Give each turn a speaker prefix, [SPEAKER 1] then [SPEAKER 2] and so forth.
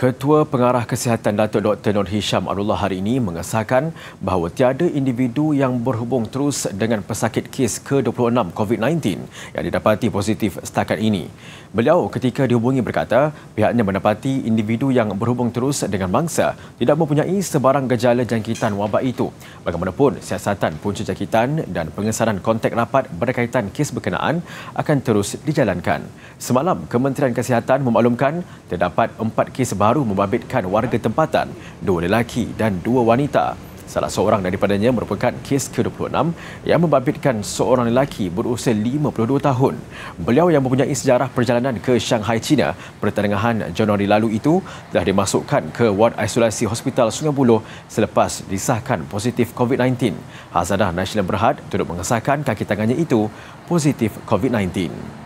[SPEAKER 1] Ketua Pengarah Kesihatan Datuk Dr. Nur Hisham Abdullah hari ini mengesahkan bahawa tiada individu yang berhubung terus dengan pesakit kes ke-26 COVID-19 yang didapati positif setakat ini. Beliau ketika dihubungi berkata pihaknya mendapati individu yang berhubung terus dengan mangsa tidak mempunyai sebarang gejala jangkitan wabak itu. Bagaimanapun, siasatan punca jangkitan dan pengesanan kontak rapat berkaitan kes berkenaan akan terus dijalankan. Semalam, Kementerian Kesihatan memaklumkan terdapat empat kes baru membabitkan warga tempatan, dua lelaki dan dua wanita. Salah seorang daripadanya merupakan kes ke-26 yang membabitkan seorang lelaki berusia 52 tahun. Beliau yang mempunyai sejarah perjalanan ke Shanghai, China pertengahan Januari lalu itu telah dimasukkan ke ward isolasi Hospital Sungai Buloh selepas disahkan positif COVID-19. Hazanah Nasional Berhad turut mengesahkan kaki tangannya itu positif COVID-19.